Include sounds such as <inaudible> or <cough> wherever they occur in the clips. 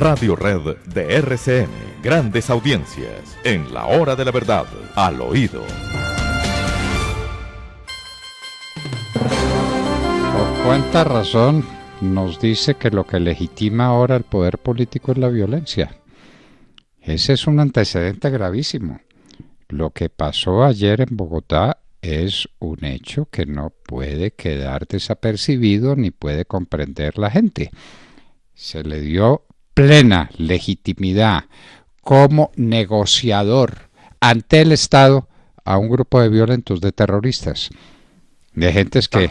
Radio Red de RCN. Grandes audiencias. En la hora de la verdad. Al oído. Por cuánta razón nos dice que lo que legitima ahora el poder político es la violencia. Ese es un antecedente gravísimo. Lo que pasó ayer en Bogotá es un hecho que no puede quedar desapercibido ni puede comprender la gente. Se le dio plena legitimidad como negociador ante el Estado a un grupo de violentos, de terroristas, de gentes que,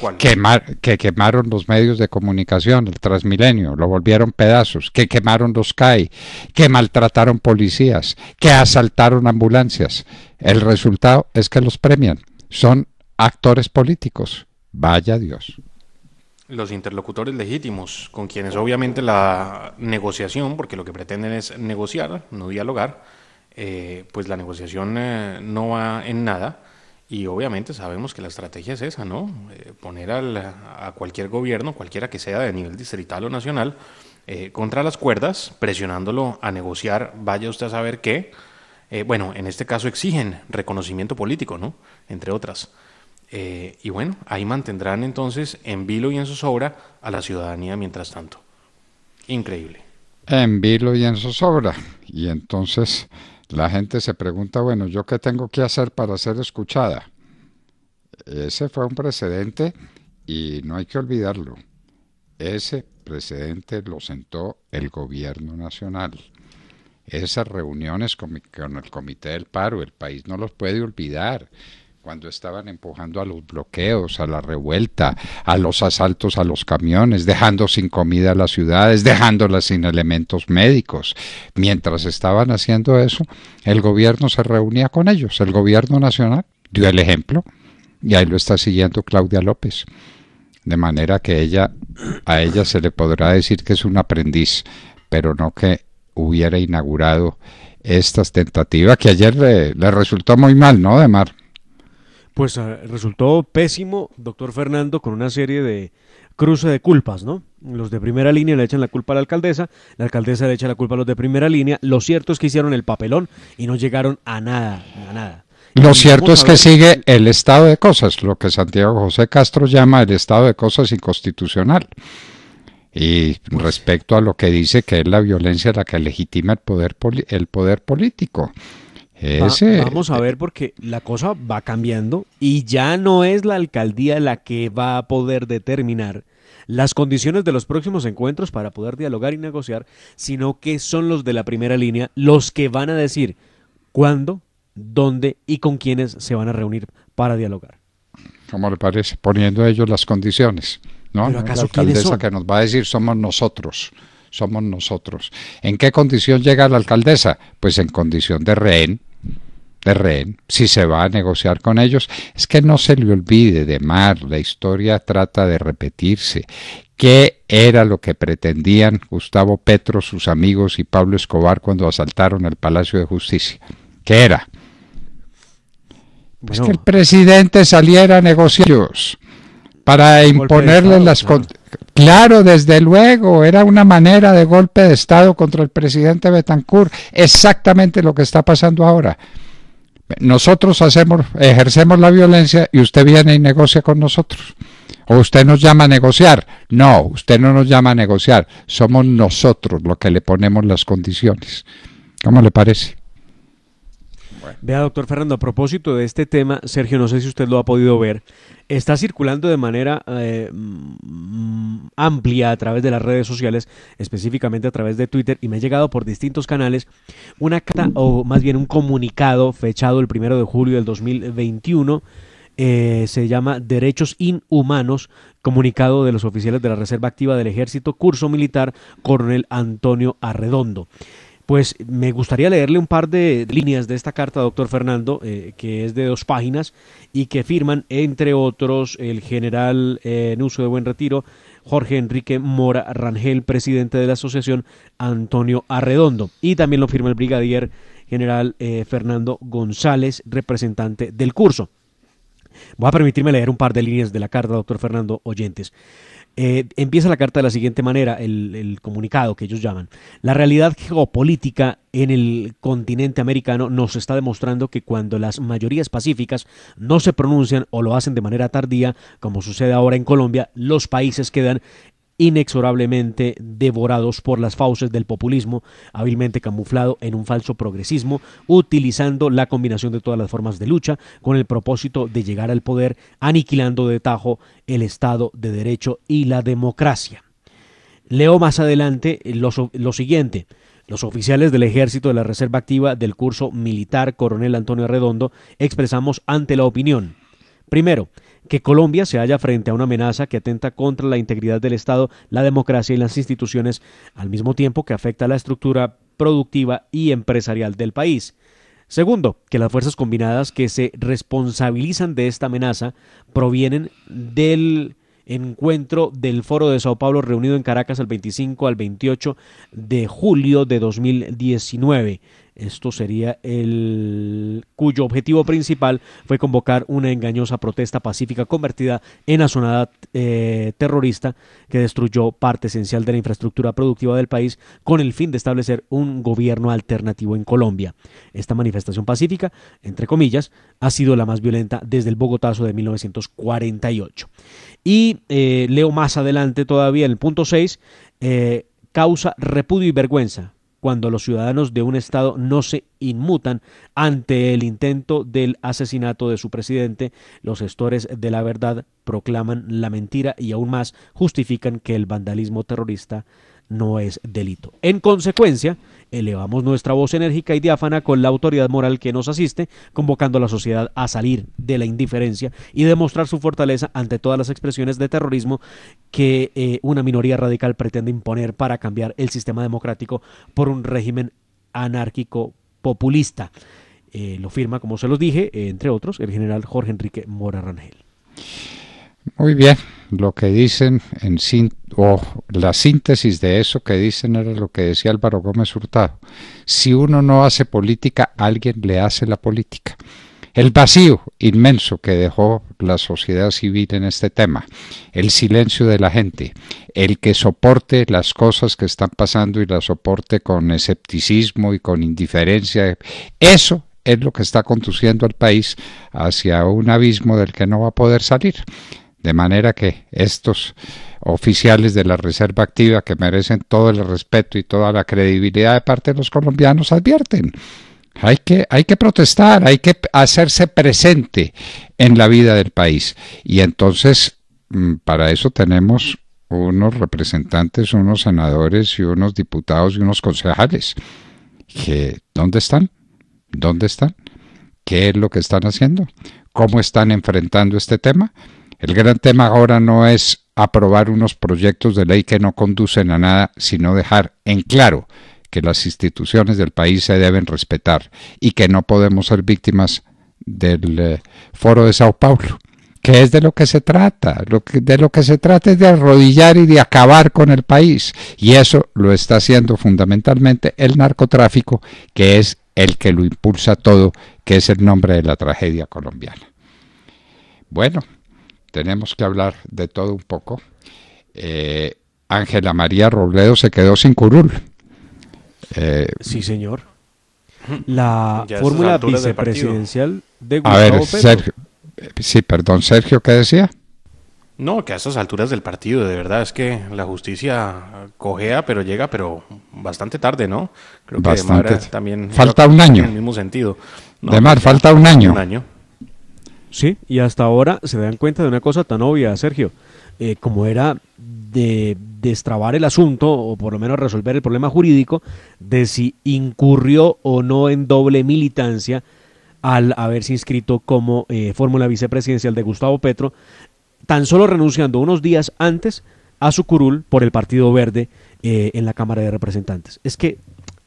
quemaron los medios de comunicación, el Transmilenio, lo volvieron pedazos, que quemaron los CAI, que maltrataron policías, que asaltaron ambulancias. El resultado es que los premian. Son actores políticos. Vaya Dios los interlocutores legítimos, con quienes obviamente la negociación, porque lo que pretenden es negociar, no dialogar, eh, pues la negociación eh, no va en nada. Y obviamente sabemos que la estrategia es esa, ¿no? Eh, poner al, a cualquier gobierno, cualquiera que sea de nivel distrital o nacional, contra las cuerdas, presionándolo a negociar, vaya usted a saber qué. bueno, en este caso exigen reconocimiento político, ¿no? Entre otras. Eh, y bueno, ahí mantendrán entonces en vilo y en zozobra a la ciudadanía mientras tanto. Increíble. En vilo y en zozobra. Y entonces la gente se pregunta, bueno, ¿yo qué tengo que hacer para ser escuchada? Ese fue un precedente y no hay que olvidarlo. Ese precedente lo sentó el gobierno nacional. Esas reuniones con el Comité del Paro, el país no los puede olvidar cuando estaban empujando a los bloqueos, a la revuelta, a los asaltos a los camiones, dejando sin comida a las ciudades, dejándolas sin elementos médicos. Mientras estaban haciendo eso, el gobierno se reunía con ellos, el gobierno nacional dio el ejemplo y ahí lo está siguiendo Claudia López. De manera que ella, a ella se le podrá decir que es un aprendiz, pero no que hubiera inaugurado estas tentativas que ayer le, resultó muy mal, ¿no, de mar? pues eh, resultó pésimo doctor Fernando con una serie de cruce de culpas, ¿no? Los de primera línea le echan la culpa a la alcaldesa, la alcaldesa le echa la culpa a los de primera línea. Lo cierto es que hicieron el papelón y no llegaron a nada, a nada. Lo cierto es que sigue el estado de cosas, lo que Santiago José Castro llama el estado de cosas inconstitucional. Y pues, respecto a lo que dice que es la violencia la que legitima el poder, el poder político vamos a ver porque la cosa va cambiando y ya no es la alcaldía la que va a poder determinar las condiciones de los próximos encuentros para poder dialogar y negociar, sino que son los de la primera línea los que van a decir cuándo, dónde y con quiénes se van a reunir para dialogar. ¿Cómo le parece? Poniendo ellos las condiciones, ¿no? la alcaldesa que nos va a decir somos nosotros somos nosotros. ¿En qué condición llega la alcaldesa? Pues en condición de rehén, si se va a negociar con ellos, es que no se le olvide de Mar, la historia trata de repetirse. ¿Qué era lo que pretendían Gustavo Petro, sus amigos y Pablo Escobar cuando asaltaron el Palacio de Justicia? ¿Qué era? Pues que el presidente saliera a negocios para imponerle las claro. claro, desde luego, era una manera de golpe de Estado contra el presidente Betancourt, exactamente lo que está pasando ahora nosotros hacemos, ejercemos la violencia y usted viene y negocia con nosotros. O usted nos llama a negociar. No, usted no nos llama a negociar. Somos nosotros los que le ponemos las condiciones. ¿Cómo le parece? Vea, doctor Fernando, a propósito de este tema, Sergio, no sé si usted lo ha podido ver, está circulando de manera eh, mm, amplia a través de las redes sociales, específicamente a través de Twitter, y me ha llegado por distintos canales una carta, o más bien un comunicado fechado el primero de julio del 2021. Eh, se llama Derechos Inhumanos, comunicado de los oficiales de la Reserva Activa del Ejército, curso militar, coronel Antonio Arredondo. Pues me gustaría leerle un par de líneas de esta carta, doctor Fernando, eh, que es de dos páginas y que firman, entre otros, el general eh, en uso de buen retiro, Jorge Enrique Mora Rangel, presidente de la asociación, Antonio Arredondo. Y también lo firma el brigadier general eh, Fernando González, representante del curso. Voy a permitirme leer un par de líneas de la carta, doctor Fernando Oyentes. Eh, empieza la carta de la siguiente manera, el, comunicado que ellos llaman. La realidad geopolítica en el continente americano nos está demostrando que cuando las mayorías pacíficas no se pronuncian o lo hacen de manera tardía, como sucede ahora en Colombia, los países quedan inexorablemente devorados por las fauces del populismo, hábilmente camuflado en un falso progresismo, utilizando la combinación de todas las formas de lucha con el propósito de llegar al poder, aniquilando de tajo el Estado de Derecho y la democracia. Leo más adelante lo, siguiente. Los oficiales del Ejército de la Reserva Activa del curso militar Coronel Antonio Redondo expresamos ante la opinión Primero, que Colombia se halla frente a una amenaza que atenta contra la integridad del Estado, la democracia y las instituciones, al mismo tiempo que afecta a la estructura productiva y empresarial del país. Segundo, que las fuerzas combinadas que se responsabilizan de esta amenaza provienen del encuentro del Foro de Sao Paulo reunido en Caracas el 25 al 28 de julio de 2019, esto sería el cuyo objetivo principal fue convocar una engañosa protesta pacífica convertida en asonada eh, terrorista que destruyó parte esencial de la infraestructura productiva del país con el fin de establecer un gobierno alternativo en Colombia. Esta manifestación pacífica, entre comillas, ha sido la más violenta desde el Bogotazo de 1948. Y eh, leo más adelante todavía el punto 6, eh, causa repudio y vergüenza cuando los ciudadanos de un Estado no se inmutan ante el intento del asesinato de su presidente, los gestores de la verdad proclaman la mentira y aún más justifican que el vandalismo terrorista no es delito. En consecuencia, elevamos nuestra voz enérgica y diáfana con la autoridad moral que nos asiste, convocando a la sociedad a salir de la indiferencia y demostrar su fortaleza ante todas las expresiones de terrorismo que eh, una minoría radical pretende imponer para cambiar el sistema democrático por un régimen anárquico populista. Eh, lo firma, como se los dije, eh, entre otros, el general Jorge Enrique Mora Rangel. Muy bien, lo que dicen en o la síntesis de eso que dicen era lo que decía Álvaro Gómez Hurtado. Si uno no hace política, alguien le hace la política. El vacío inmenso que dejó la sociedad civil en este tema, el silencio de la gente, el que soporte las cosas que están pasando y las soporte con escepticismo y con indiferencia, eso es lo que está conduciendo al país hacia un abismo del que no va a poder salir. De manera que estos oficiales de la Reserva Activa que merecen todo el respeto y toda la credibilidad de parte de los colombianos advierten. Hay que, hay que protestar, hay que hacerse presente en la vida del país. Y entonces, mm, para eso tenemos unos representantes, unos senadores y unos diputados y unos concejales. ¿Dónde están? ¿Dónde están? ¿Qué es lo que están haciendo? ¿Cómo están enfrentando este tema? El gran tema ahora no es aprobar unos proyectos de ley que no conducen a nada, sino dejar en claro que las instituciones del país se deben respetar y que no podemos ser víctimas del eh, foro de Sao Paulo, que es de lo que se trata, lo que, de lo que se trata es de arrodillar y de acabar con el país, y eso lo está haciendo fundamentalmente el narcotráfico, que es el que lo impulsa todo, que es el nombre de la tragedia colombiana. Bueno, tenemos que hablar de todo un poco. Eh, Ángela María Robledo se quedó sin curul. Eh, sí, señor. La fórmula vicepresidencial de Gustavo A ver, Sergio, eh, sí, perdón, Sergio, ¿qué decía? No, que a esas alturas del partido, de verdad, es que la justicia cojea, pero llega, pero bastante tarde, ¿no? Creo que también... Falta un año. En el mismo sentido. No, de Mar, pues falta un año. Un año. Sí, y hasta ahora se dan cuenta de una cosa tan obvia, Sergio, eh, como era de destrabar el asunto, o por lo menos resolver el problema jurídico, de si incurrió o no en doble militancia al haberse inscrito como eh, fórmula vicepresidencial de Gustavo Petro, tan solo renunciando unos días antes a su curul por el Partido Verde eh, en la Cámara de Representantes. Es que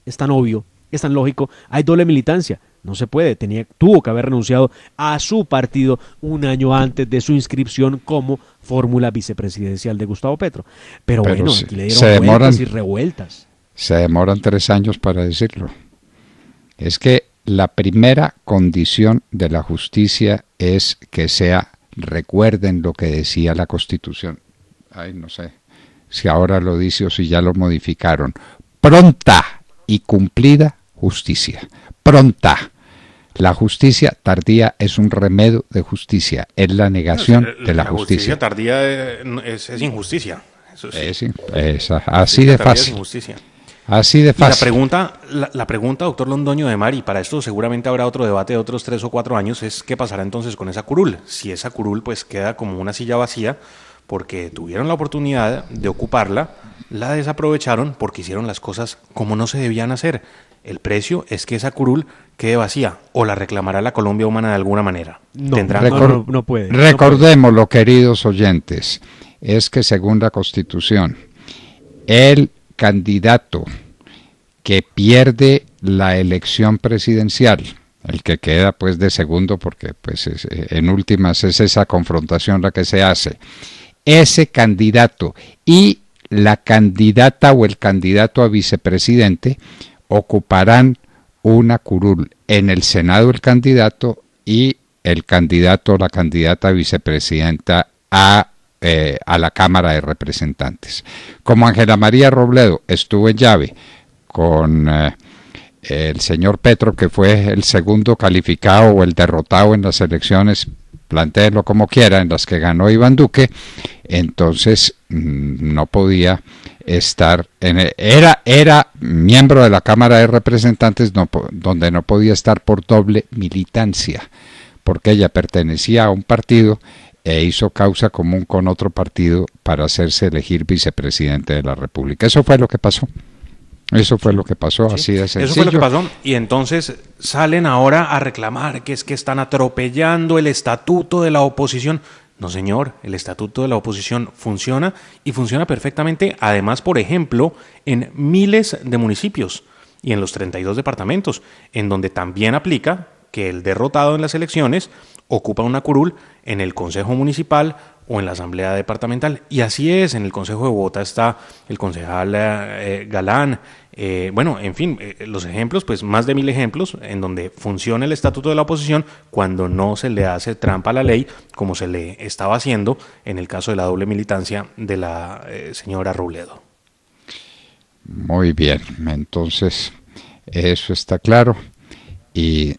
es tan obvio, es tan lógico, hay doble militancia no se puede, tenía, tuvo que haber renunciado a su partido un año antes de su inscripción como fórmula vicepresidencial de Gustavo Petro. Pero, bueno, le dieron demoran, y revueltas. Se demoran tres años para decirlo. Es que la primera condición de la justicia es que sea, recuerden lo que decía la Constitución. Ay, no sé si ahora lo dice o si ya lo modificaron. Pronta y cumplida justicia pronta. La justicia tardía es un remedio de justicia, es la negación de la, la justicia. tardía es, injusticia. es, así de fácil. Así de fácil. la pregunta, la, pregunta, doctor Londoño de y para esto seguramente habrá otro debate de otros tres o cuatro años, es qué pasará entonces con esa curul. Si esa curul pues queda como una silla vacía, porque tuvieron la oportunidad de ocuparla, la desaprovecharon porque hicieron las cosas como no se debían hacer. El precio es que esa curul quede vacía o la reclamará la Colombia humana de alguna manera. No, no, puede. Recordémoslo, queridos oyentes, es que según la Constitución, el candidato que pierde la elección presidencial, el que queda pues de segundo porque pues eh, en últimas es esa confrontación la que se hace ese candidato y la candidata o el candidato a vicepresidente ocuparán una curul. En el Senado el candidato y el candidato o la candidata vicepresidenta a, vicepresidenta eh, a la Cámara de Representantes. Como Ángela María Robledo estuvo en llave con eh, el señor Petro, que fue el segundo calificado o el derrotado en las elecciones planteenlo como quiera, en las que ganó Iván Duque, entonces mm, no podía estar en era era miembro de la Cámara de Representantes no, donde no podía estar por doble militancia, porque ella pertenecía a un partido e hizo causa común con otro partido para hacerse elegir vicepresidente de la República. Eso fue lo que pasó. Eso fue lo que pasó, así de sencillo. Eso fue lo que pasó. Y entonces salen ahora a reclamar que es que están atropellando el estatuto de la oposición. No, señor, el estatuto de la oposición funciona y funciona perfectamente, además, por ejemplo, en miles de municipios y en los 32 departamentos, en donde también aplica que el derrotado en las elecciones ocupa una curul en el Consejo Municipal o en la Asamblea Departamental. Y así es, en el Consejo de Bogotá está el concejal eh, eh, Galán, eh, bueno, en fin, eh, los ejemplos, pues más de mil ejemplos en donde funciona el estatuto de la oposición cuando no se le hace trampa a la ley, como se le estaba haciendo en el caso de la doble militancia de la eh, señora Ruledo. Muy bien, entonces eso está claro. Y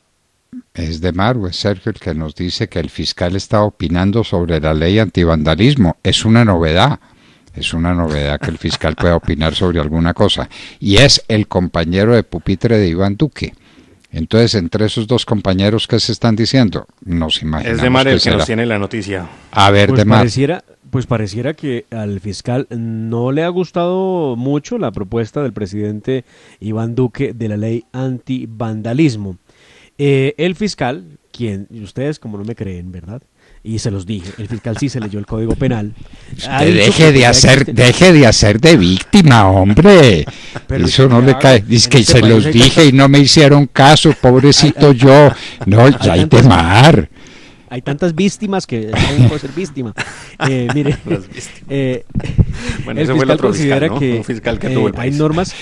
es de Maru, es Sergio el que nos dice que el fiscal está opinando sobre la ley antivandalismo. Es una novedad es una novedad que el fiscal pueda opinar sobre alguna cosa. Y es el compañero de pupitre de Iván Duque. Entonces, entre esos dos compañeros, ¿qué se están diciendo? Nos imaginamos. Es de Mar el que, nos tiene la noticia. A ver, pues de Mar. Pareciera, pues pareciera que al fiscal no le ha gustado mucho la propuesta del presidente Iván Duque de la ley antivandalismo. Eh, el fiscal, quien, ustedes como no me creen, ¿verdad? y se los dije, el fiscal sí se leyó el código penal. deje de hacer, deje de hacer de víctima, hombre. Eso no le cae. Dice que este se los dije y no me hicieron caso, <laughs> pobrecito yo. No, ya hay temar. Hay tantas víctimas que no puede ser víctima. <laughs> Eh, mire, eh, bueno, el fiscal considera que, que eh, hay normas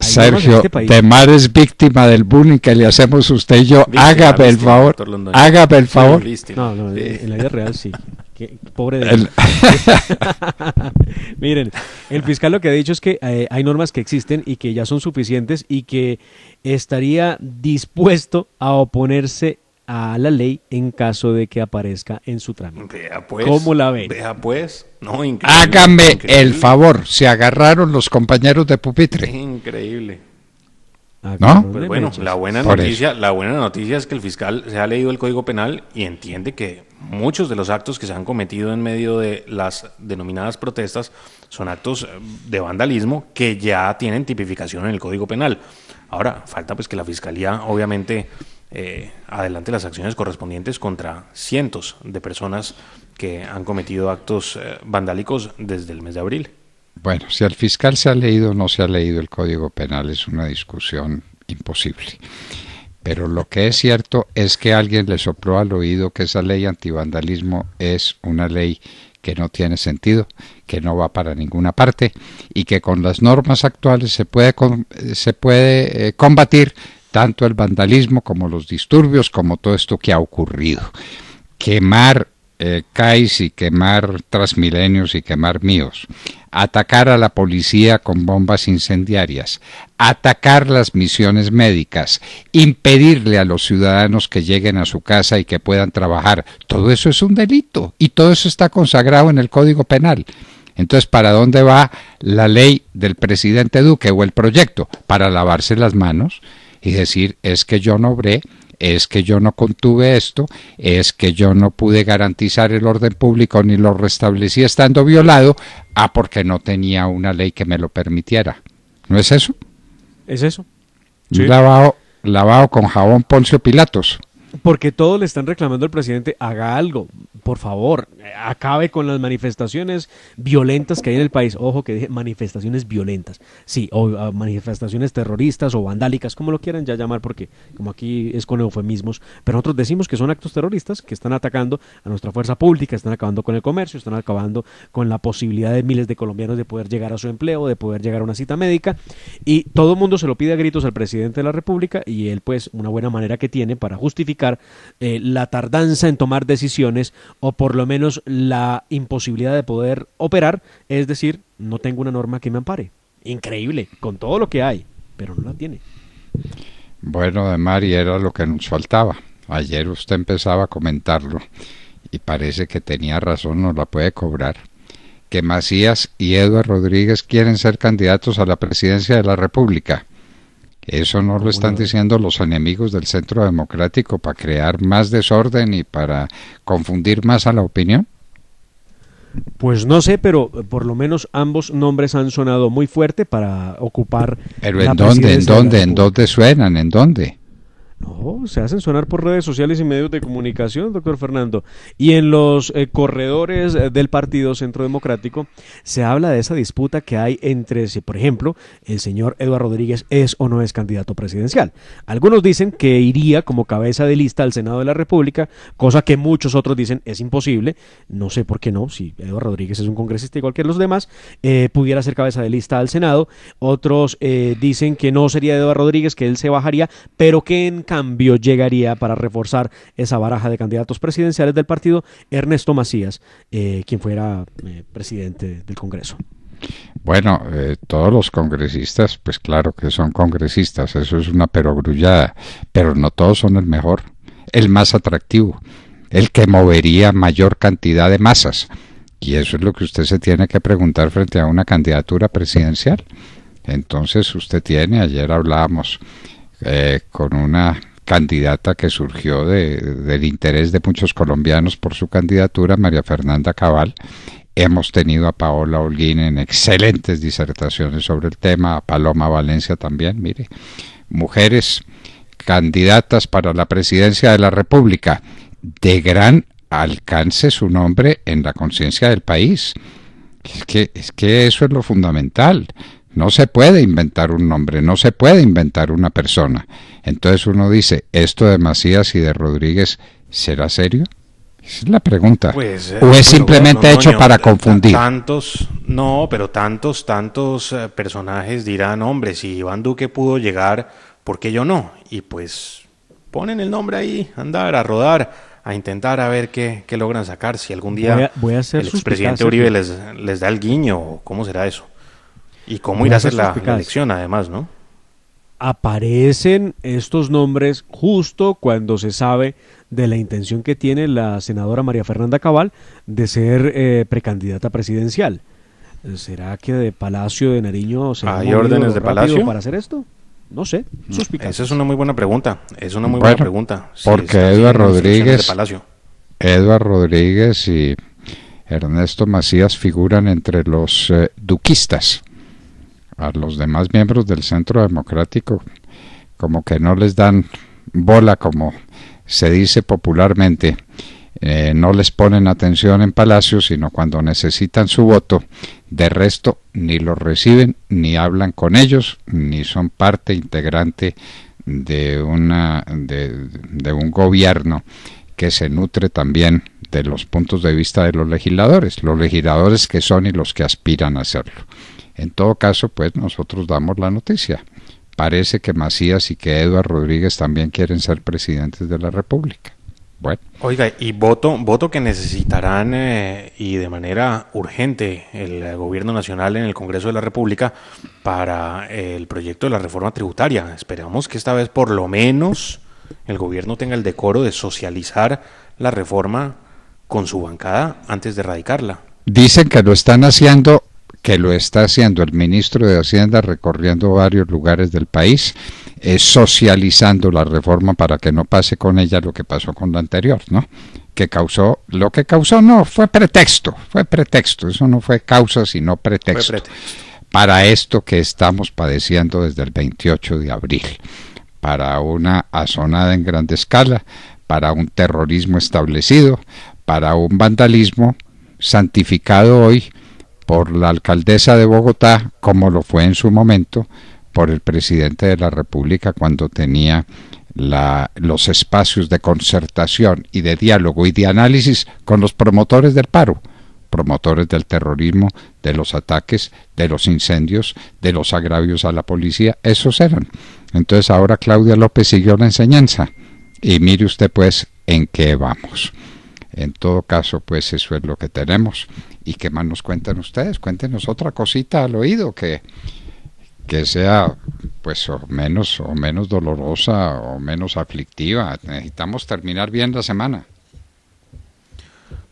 Sergio, te Temar es víctima del bullying que le hacemos usted y yo. hágame, el favor, hágame el favor. No, no, en la vida real sí. pobre de <laughs> Miren, el fiscal lo que ha dicho es que eh, hay normas que existen y que ya son suficientes y que estaría dispuesto a oponerse a la ley en caso de que aparezca en su trámite. Vea pues. ¿Cómo la ve? Vea pues. No, increíble. Háganme el favor. Se agarraron los compañeros de pupitre. Increíble. ¿No? Pues bueno, la buena, noticia, la buena noticia es que el fiscal se ha leído el Código Penal y entiende que muchos de los actos que se han cometido en medio de las denominadas protestas son actos eh, de vandalismo que ya tienen tipificación en el Código Penal. Ahora, falta pues que la Fiscalía obviamente eh, adelante las acciones correspondientes contra cientos de personas que han cometido actos eh, vandálicos desde el mes de abril. Bueno, si al fiscal se ha leído o no se ha leído el Código Penal es una discusión imposible. Pero lo que es cierto es que alguien le sopló al oído que esa ley antivandalismo es una ley que no tiene sentido, que no va para ninguna parte y que con las normas actuales se puede, se puede eh, combatir tanto el vandalismo como los disturbios, como todo esto que ha ocurrido. Quemar eh, CAIS y quemar Transmilenios y quemar míos, atacar a la policía con bombas incendiarias, atacar las misiones médicas, impedirle a los ciudadanos que lleguen a su casa y que puedan trabajar, todo eso es un delito y todo eso está consagrado en el Código Penal. Entonces, ¿para dónde va la ley del presidente Duque o el proyecto? Para lavarse las manos y decir es que yo no obré, es que yo no contuve esto, es que yo no pude garantizar el orden público ni lo restablecí estando violado, a ah, porque no tenía una ley que me lo permitiera. ¿No es eso? Es eso. Yo Lavado, lavado con jabón Poncio Pilatos porque todos le están reclamando al presidente, haga algo, por favor, acabe con las manifestaciones violentas que hay en el país. Ojo que dije manifestaciones violentas, sí, o manifestaciones terroristas o vandálicas, como lo quieran ya llamar, porque como aquí es con eufemismos, pero nosotros decimos que son actos terroristas que están atacando a nuestra fuerza pública, están acabando con el comercio, están acabando con la posibilidad de miles de colombianos de poder llegar a su empleo, de poder llegar a una cita médica, y todo el mundo se lo pide a gritos al presidente de la República, y él pues una buena manera que tiene para justificar eh, la tardanza en tomar decisiones o por lo menos la imposibilidad de poder operar, es decir, no tengo una norma que me ampare. Increíble, con todo lo que hay, pero no la tiene. Bueno, de y era lo que nos faltaba. Ayer usted empezaba a comentarlo y parece que tenía razón, no la puede cobrar que Macías y Eduardo Rodríguez quieren ser candidatos a la presidencia de la República. Eso no lo están diciendo los enemigos del centro democrático para crear más desorden y para confundir más a la opinión. Pues no sé, pero eh, por lo menos ambos nombres han sonado muy fuerte para ocupar. Pero ¿en dónde? ¿En dónde? ¿En dónde suenan? ¿En dónde? No, se hacen sonar por redes sociales y medios de comunicación, doctor Fernando. Y en los eh, corredores eh, del Partido Centro Democrático se habla de esa disputa que hay entre si, por ejemplo, el señor Eduardo Rodríguez es o no es candidato presidencial. Algunos dicen que iría como cabeza de lista al Senado de la República, cosa que muchos otros dicen es imposible. No sé por qué no, si Eduardo Rodríguez es un congresista igual que los demás, eh, pudiera ser cabeza de lista al Senado. Otros dicen que no sería Eduardo Rodríguez, que él se bajaría, pero que en cambio llegaría para reforzar esa baraja de candidatos presidenciales del partido Ernesto Macías, eh, quien fuera eh, presidente del Congreso? Bueno, eh, todos los congresistas, pues claro que son congresistas, eso es una perogrullada, pero no todos son el mejor, el más atractivo, el que movería mayor cantidad de masas. Y eso es lo que usted se tiene que preguntar frente a una candidatura presidencial. Entonces usted tiene, ayer hablábamos eh, con una candidata que surgió del interés de muchos colombianos por su candidatura, María Fernanda Cabal. Hemos tenido a Paola Holguín en excelentes disertaciones sobre el tema, a Paloma Valencia también, mire, mujeres candidatas para la presidencia de la República, de gran alcance su nombre en la conciencia del país. Es que, es que eso es lo fundamental. No se puede inventar un nombre, no se puede inventar una persona. Entonces uno dice, ¿esto de Macías y de Rodríguez será serio? Esa es la pregunta. Pues, eh, ¿O es simplemente hecho para confundir? Tantos, no, pero tantos, tantos eh, personajes dirán, hombre, si Iván Duque pudo llegar, ¿por qué yo no? Y pues ponen el nombre ahí, andar, a rodar a intentar a ver qué, logran sacar, si algún día voy a, el expresidente Uribe les, les da el guiño, ¿cómo será eso? ¿Y cómo irá a hacer la, elección además, no? Aparecen estos nombres justo cuando se sabe de la intención que tiene la senadora María Fernanda Cabal de ser eh, precandidata presidencial. ¿Será que de Palacio de Nariño se hay órdenes de Palacio para hacer esto? No sé, mm, suspica. Esa es una muy buena pregunta. Es una muy buena pregunta. porque Eduardo Rodríguez, Palacio. Rodríguez y Ernesto Macías figuran entre los eh, duquistas a los demás miembros del Centro Democrático como que no les dan bola, como se dice popularmente. Eh, no les ponen atención en Palacio, sino cuando necesitan su voto. De resto, ni los reciben, ni hablan con ellos, ni son parte integrante de, una, de, de un gobierno que se nutre también de los puntos de vista de los legisladores, los legisladores que son y los que aspiran a serlo. En todo caso, pues nosotros damos la noticia. Parece que Macías y que Eduardo Rodríguez también quieren ser presidentes de la República. Bueno. Oiga, y voto, voto que necesitarán eh, y de manera urgente el gobierno nacional en el Congreso de la República para eh, el proyecto de la reforma tributaria. Esperamos que esta vez por lo menos el gobierno tenga el decoro de socializar la reforma con su bancada antes de erradicarla. Dicen que lo están haciendo que lo está haciendo el ministro de Hacienda recorriendo varios lugares del país, eh, socializando la reforma para que no pase con ella lo que pasó con la anterior, ¿no? Que causó, lo que causó no, fue pretexto, fue pretexto, eso no fue causa sino pretexto. para esto que estamos padeciendo desde el 28 de abril, para una asonada en grande escala, para un terrorismo establecido, para un vandalismo santificado hoy por la alcaldesa de Bogotá, como lo fue en su momento por el presidente de la República cuando tenía los espacios de concertación y de diálogo y de análisis con los promotores del paro, promotores del terrorismo, de los ataques, de los incendios, de los agravios a la policía, esos eran. Entonces ahora Claudia López siguió la enseñanza y mire usted pues en qué vamos. En todo caso, pues eso es lo que tenemos. ¿Y qué más nos cuentan ustedes? Cuéntenos otra cosita al oído que, que sea pues menos o menos dolorosa o menos aflictiva. Necesitamos terminar bien la semana.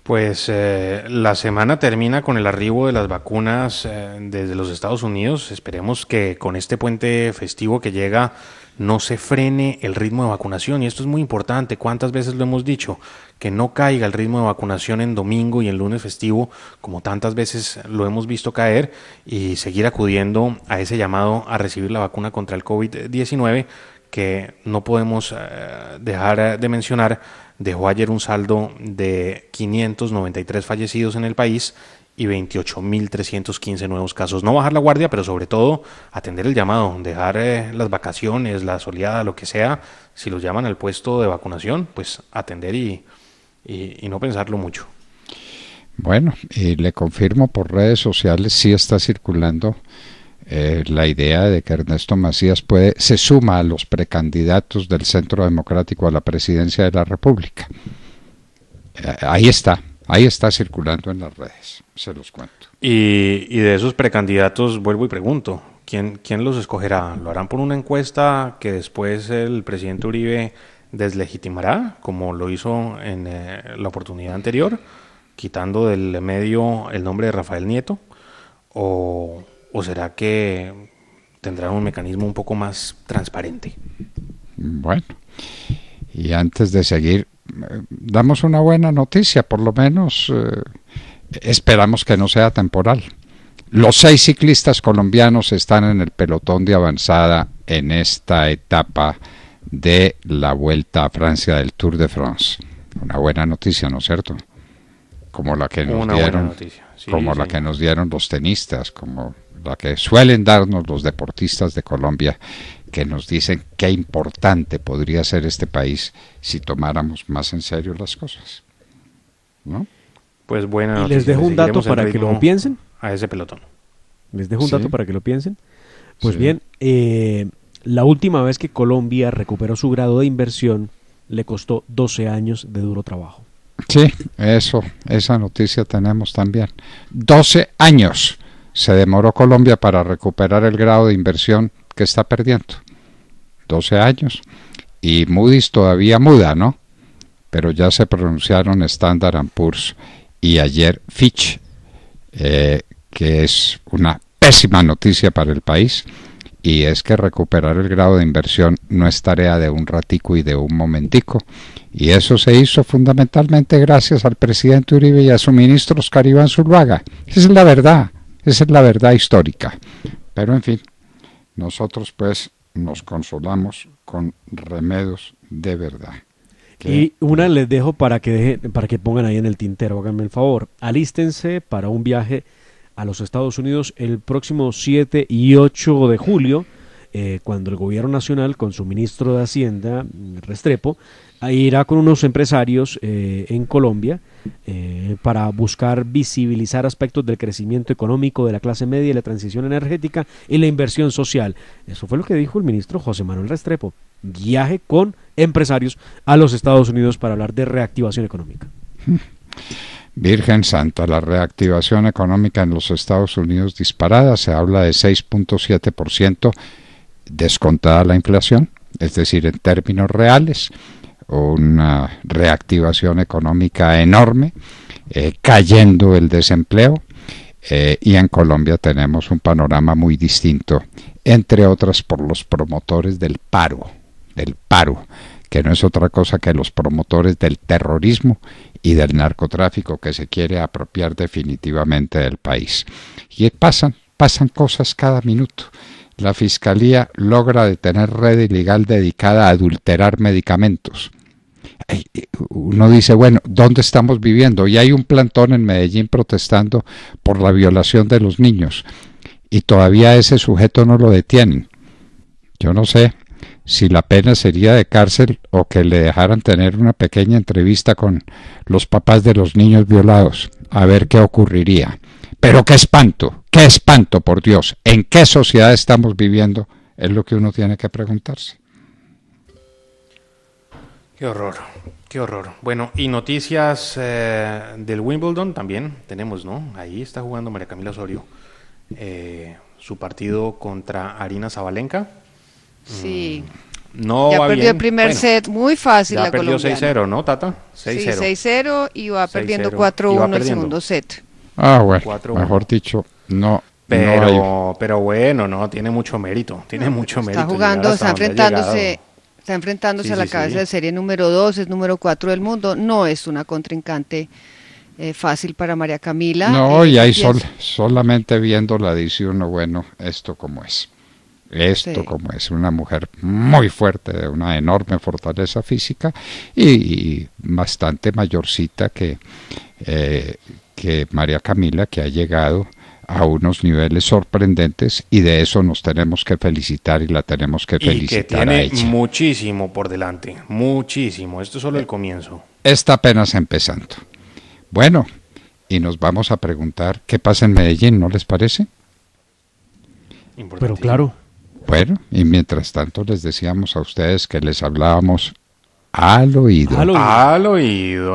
Pues eh, la semana termina con el arribo de las vacunas eh, desde los Estados Unidos. Esperemos que con este puente festivo que llega no se frene el ritmo de vacunación. Y esto es muy importante, cuántas veces lo hemos dicho, que no caiga el ritmo de vacunación en domingo y en lunes festivo, como tantas veces lo hemos visto caer, y seguir acudiendo a ese llamado a recibir la vacuna contra el COVID-19 que no podemos eh, dejar de mencionar, dejó ayer un saldo de 593 fallecidos en el país, y 28.315 nuevos casos. No bajar la guardia, pero sobre todo atender el llamado, dejar eh, las vacaciones, la soleada, lo que sea. Si los llaman al puesto de vacunación, pues atender y, no pensarlo mucho. Bueno, y le confirmo por redes sociales, si está circulando eh, la idea de que Ernesto Macías puede, se suma a los precandidatos del Centro Democrático a la presidencia de la República. Eh, ahí está, Ahí está circulando en las redes, se los cuento. Y, de esos precandidatos, vuelvo y pregunto, ¿quién, ¿quién los escogerá? ¿Lo harán por una encuesta que después el presidente Uribe deslegitimará, como lo hizo en eh, la oportunidad anterior, quitando del medio el nombre de Rafael Nieto? ¿O, o será que tendrán un mecanismo un poco más transparente? Bueno, y antes de seguir, damos una buena noticia, por lo menos eh, esperamos que no sea temporal. Los seis ciclistas colombianos están en el pelotón de avanzada en esta etapa de la Vuelta a Francia del Tour de France. Una buena noticia, ¿no es cierto? Como la que como la que nos dieron los tenistas, como la que suelen darnos los deportistas de Colombia que nos dicen qué importante podría ser este país si tomáramos más en serio las cosas. ¿No? Pues bueno. les dejo un dato para que lo piensen. A ese pelotón. Les dejo un dato para que lo piensen. Pues bien, eh, la última vez que Colombia recuperó su grado de inversión le costó 12 años de duro trabajo. Sí, eso, esa noticia tenemos también. 12 años se demoró Colombia para recuperar el grado de inversión que está perdiendo. 12 años. Y Moody's todavía muda, ¿no? Pero ya se pronunciaron Standard Poor's y ayer Fitch, eh, que es una pésima noticia para el país. Y es que recuperar el grado de inversión no es tarea de un ratico y de un momentico. Y eso se hizo fundamentalmente gracias al presidente Uribe y a su ministro Oscar Iván Zuluaga. Esa es la verdad, esa es la verdad histórica. Pero en fin, nosotros pues nos consolamos con remedios de verdad. y una les dejo para que, dejen, para que pongan ahí en el tintero, háganme el favor. Alístense para un viaje a los Estados Unidos el próximo 7 y 8 de julio, eh, cuando el gobierno nacional, con su ministro de Hacienda, Restrepo, irá con unos empresarios eh, en Colombia eh, para buscar visibilizar aspectos del crecimiento económico de la clase media, la transición energética y la inversión social. Eso fue lo que dijo el ministro José Manuel Restrepo. Viaje con empresarios a los Estados Unidos para hablar de reactivación económica. <laughs> Virgen Santa, la reactivación económica en los Estados Unidos disparada, se habla de 6.7% descontada la inflación, es decir, en términos reales una reactivación económica enorme, eh, cayendo el desempleo eh, y en Colombia tenemos un panorama muy distinto, entre otras por los promotores del paro, del paro, que no es otra cosa que los promotores del terrorismo y del narcotráfico que se quiere apropiar definitivamente del país. Y pasan, pasan cosas cada minuto la Fiscalía logra detener red ilegal dedicada a adulterar medicamentos uno dice, bueno, ¿dónde estamos viviendo? Y hay un plantón en Medellín protestando por la violación de los niños y todavía ese sujeto no lo detienen. Yo no sé si la pena sería de cárcel o que le dejaran tener una pequeña entrevista con los papás de los niños violados, a ver qué ocurriría. Pero qué espanto, qué espanto, por Dios, ¿en qué sociedad estamos viviendo? Es lo que uno tiene que preguntarse. Qué horror, qué horror. Bueno, y noticias eh, del Wimbledon también tenemos, ¿no? Ahí está jugando María Camila Osorio eh, su partido contra Arina Zabalenka. Sí. Mm, no ya perdió el primer set muy fácil ya perdió 6-0, ¿no, Tata? 6-0. Sí, 6-0 y va perdiendo 4-1 el segundo set. Ah, bueno, mejor dicho, no pero, pero bueno, no, tiene mucho mérito, tiene mucho mérito. está jugando, está enfrentándose Está enfrentándose a la cabeza de serie número 2, es número 4 del mundo. No es una contrincante eh, fácil para María Camila. No, eh, y ahí sol, solamente viéndola dice uno, bueno, esto como es. Esto como es una mujer muy fuerte, de una enorme fortaleza física y, bastante mayorcita que, eh, que María Camila, que ha llegado a unos niveles sorprendentes y de eso nos tenemos que felicitar y la tenemos que felicitar. Y muchísimo por delante, muchísimo. Esto es solo el comienzo. Está apenas empezando. Bueno, y nos vamos a preguntar qué pasa en Medellín, ¿no les parece? Pero claro. Bueno, y mientras tanto les decíamos a ustedes que les hablábamos Al oído. Al oído.